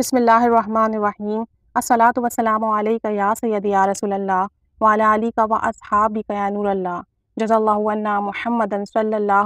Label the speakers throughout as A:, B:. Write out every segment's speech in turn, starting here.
A: बसमीम असलात वसलाम या सैद या रसोल्ला वाली का व जज़ल्ला महमदन सल्ला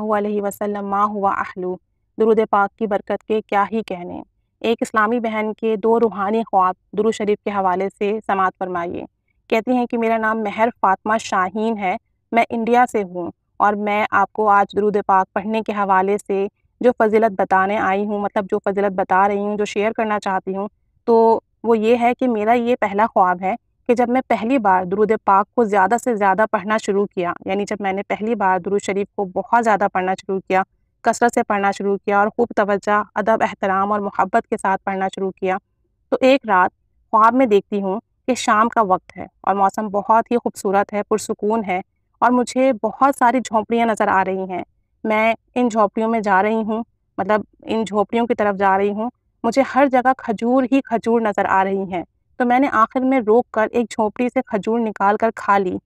A: अहलू दरुद पाक की बरकत के क्या ही कहने एक इस्लामी बहन के दो रूहानी ख्वाब दुरु शरीफ के हवाले से समात फरमाइए कहती हैं कि मेरा नाम महर फातमा शाहीन है मैं इंडिया से हूँ और मैं आपको आज दुरूद पाक पढ़ने के हवाले से जो फजीलत बताने आई हूँ मतलब जो फजीलत बता रही हूँ जो शेयर करना चाहती हूँ तो वो ये है कि मेरा ये पहला ख्वाब है कि जब मैं पहली बार दुरुद पाक को ज़्यादा से ज़्यादा पढ़ना शुरू किया यानी जब मैंने पहली बार दुरुद शरीफ को बहुत ज़्यादा पढ़ना शुरू किया कसरत से पढ़ना शुरू किया और खूब तवज्जा अदब एहतराम और मोहब्बत के साथ पढ़ना शुरू किया तो एक रात ख्वाब में देखती हूँ कि शाम का वक्त है और मौसम बहुत ही खूबसूरत है पुरसकून है और मुझे बहुत सारी झोंपड़ियाँ नज़र आ रही हैं मैं इन झोपड़ियों में जा रही हूँ मतलब इन झोपड़ियों की तरफ जा रही हूँ मुझे हर जगह खजूर ही खजूर नज़र आ रही हैं तो मैंने आखिर में रोक कर एक झोपड़ी से खजूर निकाल कर खा ली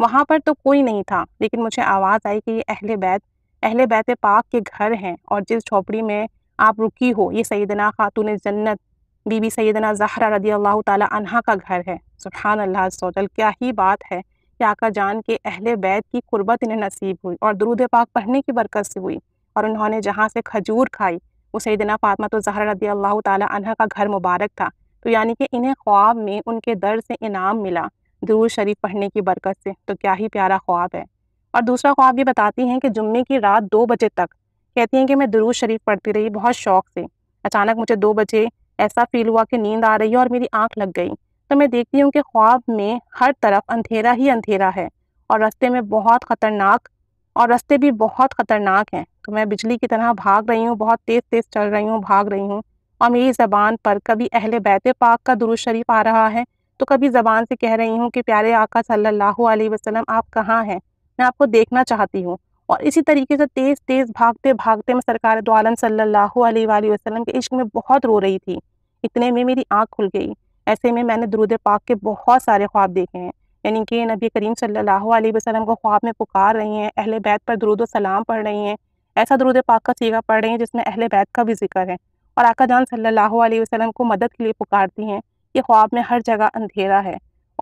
A: वहाँ पर तो कोई नहीं था लेकिन मुझे आवाज़ आई कि ये अहल बैत अहल बैत पाक के घर हैं और जिस झोपड़ी में आप रुकी हो ये सैदना खातून जन्नत बीबी सैदना जहरा रदी अल्लाह ताला का घर है सुबहान अल्लाह सोजल क्या ही बात है कि आका जान के अहले बैत की कुर्बत इन्हें नसीब हुई और दरूद पाक पढ़ने की बरकत से हुई और उन्होंने जहाँ से खजूर खाई उसे दिना फातमा तो जहर रदी अल्लाह तह का घर मुबारक था तो यानी कि इन्हें ख्वाब में उनके दर से इनाम मिला दरूद शरीफ पढ़ने की बरकत से तो क्या ही प्यारा ख्वाब है और दूसरा ख्वाब ये बताती हैं कि जुम्मे की रात दो बजे तक कहती हैं कि मैं दरूद शरीफ पढ़ती रही बहुत शौक से अचानक मुझे दो बजे ऐसा फील हुआ कि नींद आ रही है और मेरी आँख लग गई तो मैं देखती हूँ कि ख्वाब में हर तरफ अंधेरा ही अंधेरा है और रास्ते में बहुत ख़तरनाक और रास्ते भी बहुत ख़तरनाक हैं तो मैं बिजली की तरह भाग रही हूँ बहुत तेज़ तेज़ चल रही हूँ भाग रही हूँ और मेरी ज़बान पर कभी अहल बैत पाक का दुरुज शरीफ आ रहा है तो कभी ज़बान से कह रही हूँ कि प्यारे आका सल्लल्लाहु अलैहि वसल्लम आप कहाँ हैं मैं आपको देखना चाहती हूँ और इसी तरीके से तेज़ तेज़ भागते भागते मैं सरकार दो आलम सल्लल्लाहु अलैहि वसल्लम के इश्क में बहुत रो रही थी इतने में मेरी आँख खुल गई ऐसे में मैंने दरूद पाक के बहुत सारे ख्वाब देखे हैं यानी कि नबी करीम सल्लल्लाहु अलैहि वसल्लम को ख्वाब में पुकार रही हैं अहल बैत पर दरूद सलाम पढ़ रही हैं ऐसा दरूद पाक का सीगा पढ़ रही हैं जिसमें अहले बैत का भी जिक्र है और आका जान सल्लल्लाहु अलैहि वसल्लम को मदद के लिए पुकारती हैं ये ख्वाब में हर जगह अंधेरा है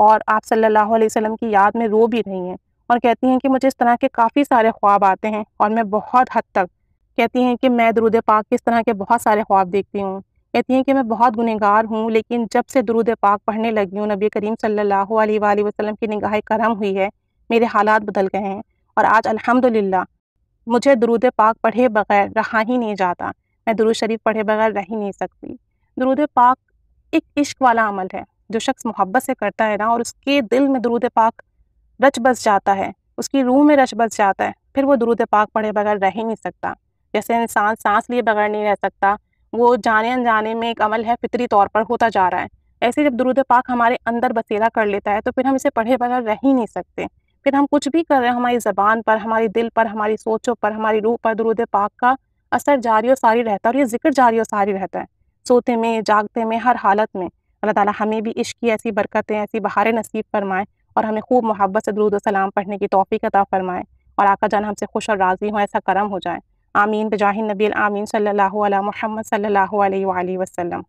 A: और आप सल्लल्लाहु अलैहि वसल्लम की याद में रो भी रही हैं और कहती हैं कि मुझे इस तरह के काफ़ी सारे ख्वाब आते हैं और मैं बहुत हद तक कहती हैं कि मैं दरूद पाक के इस तरह के बहुत सारे ख्वाब देखती हूँ कहती हैं कि मैं बहुत गुनहगार हूँ लेकिन जब से दरूद पाक पढ़ने लगी हूँ नबी करीम सल्लल्लाहु अलैहि वसल्लम की निगाह करम हुई है मेरे हालात बदल गए हैं और आज अल्हम्दुलिल्लाह मुझे दरूद पाक पढ़े बगैर रहा ही नहीं जाता मैं दरूद शरीफ पढ़े बगैर रह ही नहीं सकती दरूद पाक एक इश्क वाला अमल है जो शख्स मोहब्बत से करता है ना और उसके दिल में दरूद पाक रच बस जाता है उसकी रूह में रच बस जाता है फिर वो दरूद पाक पढ़े बगैर रह ही नहीं सकता जैसे इंसान सांस लिए बगैर नहीं रह सकता वो जाने अनजाने में एक अमल है फितरी तौर पर होता जा रहा है ऐसे जब दुरूद पाक हमारे अंदर बसेरा कर लेता है तो फिर हम इसे पढ़े बगैर रह ही नहीं सकते फिर हम कुछ भी कर रहे हैं हमारी ज़बान पर हमारे दिल पर हमारी सोचों पर हमारी रूह पर दुरुद पाक का असर जारी और सारी रहता है और ये जिक्र जारी और सारी रहता है सोते में जागते में हर हालत में अल्लाह ताला हमें भी इश्क की ऐसी बरकतें ऐसी बहारें नसीब फरमाएँ और हमें खूब मोहब्बत से दरूद सलाम पढ़ने की तोफ़ी अता फरमाएँ और आका जान हमसे खुश और राज़ी हों ऐसा करम हो जाए آمين بجاه النبي الآمين صلى الله على محمد صلى الله عليه وآله وسلم